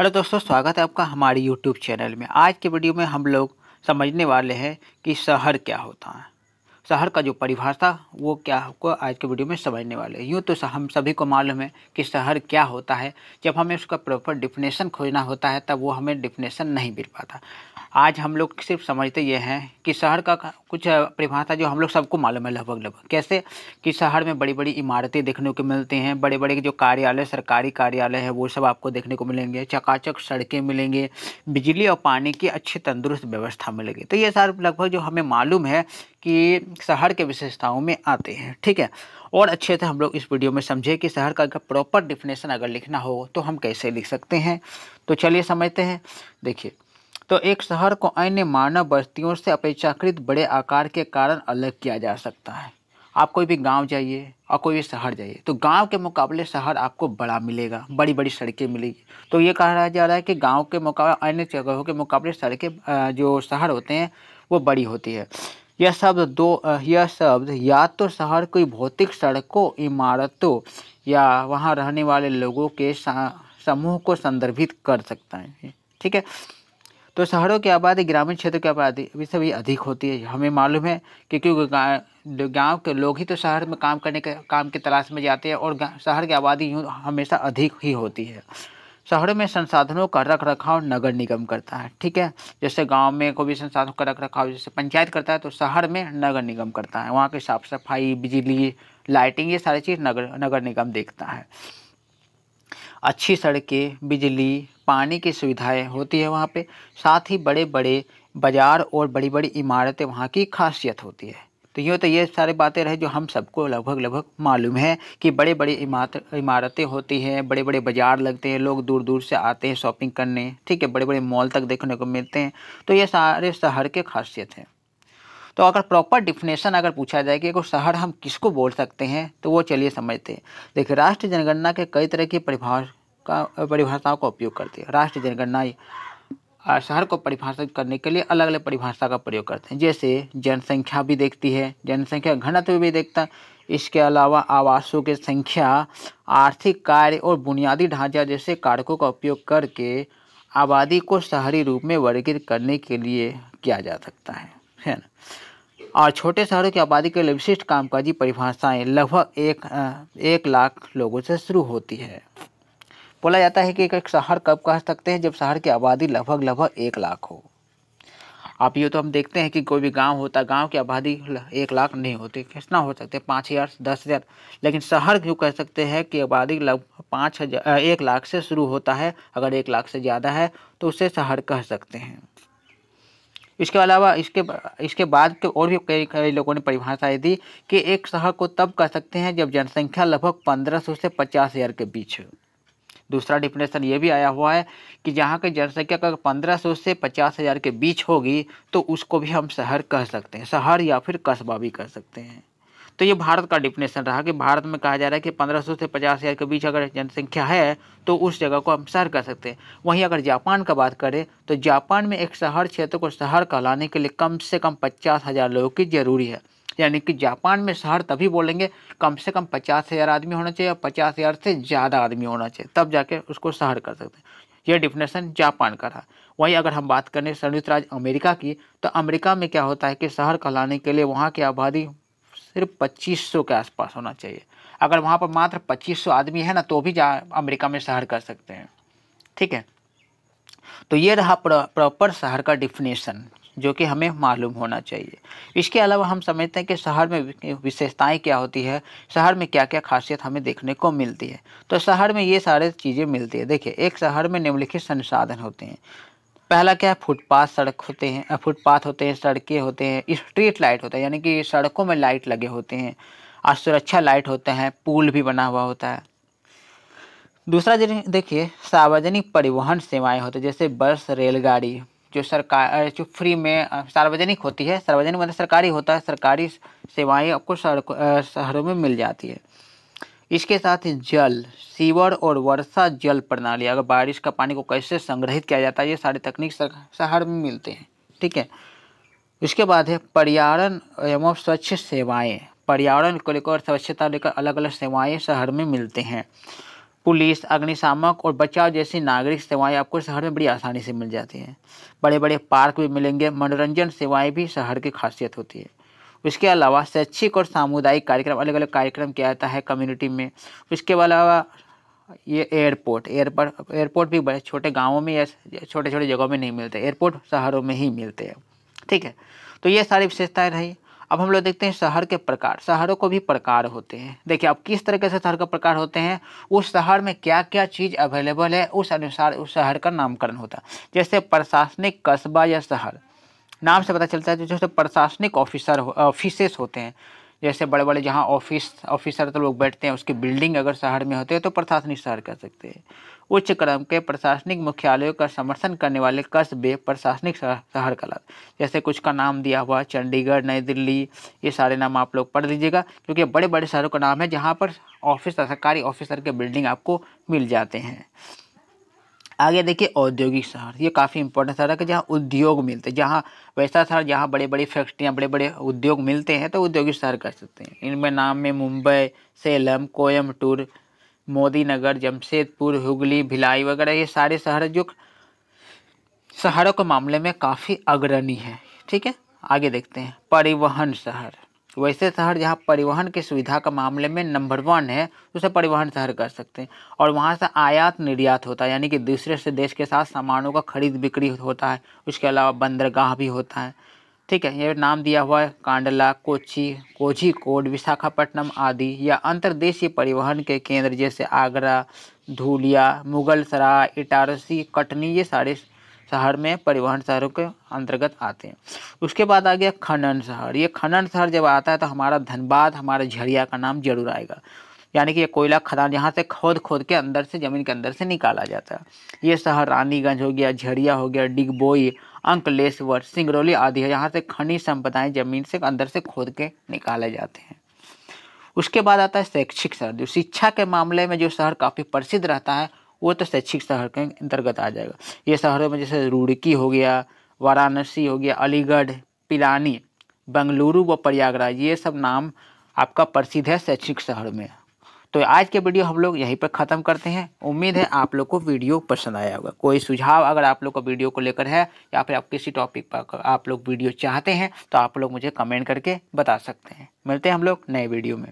hello दोस्तों स्वागत है आपका हमारे यूट्यूब चैनल में आज के वीडियो में हम लोग समझने वाले हैं कि शहर क्या होता है शहर का जो परिभाषा वो क्या को आज के वीडियो में समझने वाले हैं यूँ तो हम सभी को मालूम है कि शहर क्या होता है जब हमें उसका प्रॉपर डिफिनेशन खोजना होता है तब वो हमें डिफिनेशन नहीं मिल पाता आज हम लोग सिर्फ समझते ये हैं कि शहर का कुछ परिभाषा जो हम लोग सबको मालूम है लगभग लगभग कैसे कि शहर में बड़ी बड़ी इमारतें देखने को मिलती हैं बड़े बड़े जो कार्यालय सरकारी कार्यालय है वो सब आपको देखने को मिलेंगे चकाचक सड़कें मिलेंगे बिजली और पानी की अच्छी तंदुरुस्त व्यवस्था मिलेगी तो ये सर लगभग जो हमें मालूम है कि शहर के विशेषताओं में आते हैं ठीक है और अच्छे से हम लोग इस वीडियो में समझे कि शहर का अगर प्रॉपर डिफिनेशन अगर लिखना हो तो हम कैसे लिख सकते हैं तो चलिए समझते हैं देखिए तो एक शहर को अन्य मानव बस्तियों से अपेक्षाकृत बड़े आकार के कारण अलग किया जा सकता है आप कोई भी गांव जाइए और कोई भी शहर जाइए तो गांव के मुकाबले शहर आपको बड़ा मिलेगा बड़ी बड़ी सड़कें मिलेगी तो ये कहा जा रहा है कि गांव के मुकाबले अन्य जगहों के मुकाबले सड़कें जो शहर होते हैं वो बड़ी होती है यह शब्द दो यह शब्द या तो शहर कोई भौतिक सड़कों इमारतों या वहाँ रहने वाले लोगों के समूह को संदर्भित कर सकता है ठीक है तो शहरों की आबादी ग्रामीण क्षेत्र की आबादी से भी अधिक होती है हमें मालूम है कि क्योंकि गांव के लोग ही तो शहर में काम करने के काम की तलाश में जाते हैं और शहर की आबादी यूँ हमेशा अधिक ही होती है शहरों में संसाधनों का रख रखाव नगर निगम करता है ठीक है जैसे गांव में कोई भी संसाधनों का रख रखाव जैसे पंचायत करता है तो शहर में नगर निगम करता है वहाँ की साफ़ सफाई बिजली लाइटिंग ये सारी चीज़ नगर नगर निगम देखता है अच्छी सड़कें बिजली पानी की सुविधाएं होती है वहाँ पे साथ ही बड़े बड़े बाज़ार और बड़ी बड़ी इमारतें वहाँ की खासियत होती है तो यूँ तो ये सारी बातें रहे जो हम सबको लगभग लगभग मालूम है कि बड़े बड़े इमारत इमारतें होती हैं बड़े बड़े बाज़ार लगते हैं लोग दूर दूर से आते हैं शॉपिंग करने ठीक है बड़े बड़े मॉल तक देखने को मिलते हैं तो ये सारे शहर के खासियत हैं तो अगर प्रॉपर डिफिनेशन अगर पूछा जाए कि एक शहर हम किसको बोल सकते हैं तो वो चलिए समझते हैं देखिए राष्ट्रीय जनगणना के कई तरह की परिभाषा का परिभाषाओं का उपयोग करते हैं राष्ट्रीय जनगणना शहर को परिभाषित करने के लिए अलग अलग परिभाषा का प्रयोग करते हैं जैसे जनसंख्या भी देखती है जनसंख्या घनत्व भी देखता है इसके अलावा आवासों की संख्या आर्थिक कार्य और बुनियादी ढांचा जैसे कारकों का उपयोग करके आबादी को शहरी रूप में वर्गीकृत करने के लिए किया जा सकता है है ना और छोटे शहरों की आबादी के लिए विशिष्ट कामकाजी परिभाषाएँ लगभग एक एक लाख लोगों से शुरू होती है बोला जाता है कि एक शहर कब कह सकते हैं जब शहर की आबादी लगभग लगभग एक लाख हो आप ये तो हम देखते हैं कि कोई भी गांव होता गांव की आबादी एक लाख नहीं होती कितना हो सकते पाँच हज़ार दस हज़ार लेकिन शहर क्यों कह सकते हैं कि आबादी लगभग पाँच हज़ार एक लाख से शुरू होता है अगर एक लाख से ज़्यादा है तो उसे शहर कह सकते हैं इसके अलावा इसके इसके बाद के और भी कई कई लोगों ने परिभाषाएँ दी कि एक शहर को तब कह सकते हैं जब जनसंख्या लगभग पंद्रह सौ से पचास हज़ार के बीच दूसरा डिफिनेशन ये भी आया हुआ है कि जहाँ की जनसंख्या अगर पंद्रह सौ से पचास हज़ार के बीच होगी तो उसको भी हम शहर कह सकते हैं शहर या फिर कस्बा भी कह सकते हैं तो ये भारत का डिफिनेशन रहा कि भारत में कहा जा रहा है कि पंद्रह सौ से पचास हज़ार के बीच अगर जनसंख्या है तो उस जगह को हम शहर कह सकते हैं वहीं अगर जापान का बात करें तो जापान में एक शहर क्षेत्र को शहर कहलाने के लिए कम से कम पचास हज़ार लोगों की ज़रूरी है यानी कि जापान में शहर तभी बोलेंगे कम से कम पचास हज़ार आदमी होना चाहिए या पचास हज़ार से ज़्यादा आदमी होना चाहिए तब जाके उसको शहर कर सकते हैं यह डिफिनेशन जापान का रहा वहीं अगर हम बात करें संयुक्त राज्य अमेरिका की तो अमेरिका में क्या होता है कि शहर कहलाने के लिए वहाँ की आबादी सिर्फ पच्चीस के आसपास होना चाहिए अगर वहाँ पर मात्र पच्चीस आदमी है ना तो भी जा अमेरिका में शहर कर सकते हैं ठीक है तो ये रहा प्रॉपर शहर का डिफिनेशन जो कि हमें मालूम होना चाहिए इसके अलावा हम समझते हैं कि शहर में विशेषताएं क्या होती है शहर में क्या क्या खासियत हमें देखने को मिलती है तो शहर में ये सारे चीज़ें मिलती है देखिए एक शहर में निम्नलिखित संसाधन होते हैं पहला क्या है फुटपाथ सड़क होते हैं फुटपाथ होते हैं सड़कें होते हैं स्ट्रीट लाइट होता है यानी कि सड़कों में लाइट लगे होते हैं और सुरक्षा लाइट होते हैं पुल भी बना हुआ होता है दूसरा देखिए सार्वजनिक परिवहन सेवाएं होते हैं जैसे बस रेलगाड़ी जो सरकार जो फ्री में सार्वजनिक होती है सार्वजनिक मतलब सरकारी होता है सरकारी सेवाएं आपको शहरों में मिल जाती है इसके साथ ही जल सीवर और वर्षा जल प्रणाली अगर बारिश का पानी को कैसे संग्रहित किया जाता है ये सारी तकनीक शहर में मिलते हैं ठीक है इसके बाद है पर्यावरण एवं स्वच्छ सेवाएँ पर्यावरण को लेकर स्वच्छता लेकर अलग अलग सेवाएँ शहर में मिलते हैं पुलिस अग्निशामक और बचाव जैसी नागरिक सेवाएं आपको शहर में बड़ी आसानी से मिल जाती हैं बड़े बड़े पार्क भी मिलेंगे मनोरंजन सेवाएं भी शहर की खासियत होती है उसके अलावा शैक्षिक और सामुदायिक कार्यक्रम अलग अलग कार्यक्रम किया जाता है कम्युनिटी में उसके अलावा ये एयरपोर्ट एयरपोर्ट एयरपोर्ट भी बड़े छोटे गाँवों में या छोटे छोटे जगहों में नहीं मिलते एयरपोर्ट शहरों में ही मिलते हैं ठीक है तो ये सारी विशेषताएँ रही अब हम लोग देखते हैं शहर के प्रकार शहरों को भी प्रकार होते हैं देखिए अब किस तरीके से शहर का प्रकार होते हैं उस शहर में क्या क्या चीज़ अवेलेबल है उस अनुसार उस शहर का नामकरण होता है जैसे प्रशासनिक कस्बा या शहर नाम से पता चलता है जैसे प्रशासनिक ऑफिसर ऑफिसेस होते हैं जैसे बड़े बड़े जहाँ ऑफिस ऑफिसर तो लोग बैठते हैं उसकी बिल्डिंग अगर शहर में होते हैं तो प्रशासनिक शहर कह सकते हैं उच्च क्रम के प्रशासनिक मुख्यालयों का समर्थन करने वाले कस्बे प्रशासनिक शहर कला जैसे कुछ का नाम दिया हुआ चंडीगढ़ नई दिल्ली ये सारे नाम आप लोग पढ़ लीजिएगा क्योंकि बड़े बड़े शहरों का नाम है जहाँ पर ऑफिस सरकारी ऑफिसर के बिल्डिंग आपको मिल जाते हैं आगे देखिए औद्योगिक शहर ये काफ़ी इंपॉर्टेंट शहर है जहाँ उद्योग मिलते हैं जहाँ वैसा शहर जहाँ बड़े बड़े फैक्ट्रियाँ बड़े बड़े उद्योग मिलते हैं तो औद्योगिक शहर कह सकते हैं इनमें नाम में मुंबई सेलम कोयमटूर मोदी नगर जमशेदपुर हुगली भिलाई वगैरह ये सारे शहर जो शहरों के मामले में काफ़ी अग्रणी है ठीक है आगे देखते हैं परिवहन शहर वैसे शहर जहाँ परिवहन की सुविधा का मामले में नंबर वन है उसे परिवहन शहर कर सकते हैं और वहाँ से आयात निर्यात होता है यानी कि दूसरे से देश के साथ सामानों का खरीद बिक्री होता है उसके अलावा बंदरगाह भी होता है ठीक है ये नाम दिया हुआ है कांडला कोची कोझिकोड विशाखापट्टनम आदि या अंतर्देशीय परिवहन के केंद्र जैसे आगरा धूलिया मुगल सराय इटारसी कटनी ये सारे शहर में परिवहन शहरों के अंतर्गत आते हैं उसके बाद आ गया खनन शहर ये खनन शहर जब आता है तो हमारा धनबाद हमारा झरिया का नाम जरूर आएगा यानी कि ये कोयला खदान यहाँ से खोद खोद के अंदर से ज़मीन के अंदर से निकाला जाता है ये शहर रानीगंज हो गया झरिया हो गया डिगबोई अंकलेश्वर सिंगरौली आदि है यहाँ से खनिज संपदाएं जमीन से अंदर से खोद के निकाले जाते हैं उसके बाद आता है शैक्षिक शहर जो शिक्षा के मामले में जो शहर काफ़ी प्रसिद्ध रहता है वो तो शैक्षिक शहर के अंतर्गत आ जाएगा ये शहरों में जैसे रुड़की हो गया वाराणसी हो गया अलीगढ़ पिलानी बंगलुरु व प्रयागराज ये सब नाम आपका प्रसिद्ध है शैक्षिक शहर में तो आज के वीडियो हम लोग यहीं पर ख़त्म करते हैं उम्मीद है आप लोग को वीडियो पसंद आया होगा कोई सुझाव अगर आप लोग का वीडियो को लेकर है या फिर आप किसी टॉपिक पर आप लोग वीडियो चाहते हैं तो आप लोग मुझे कमेंट करके बता सकते हैं मिलते हैं हम लोग नए वीडियो में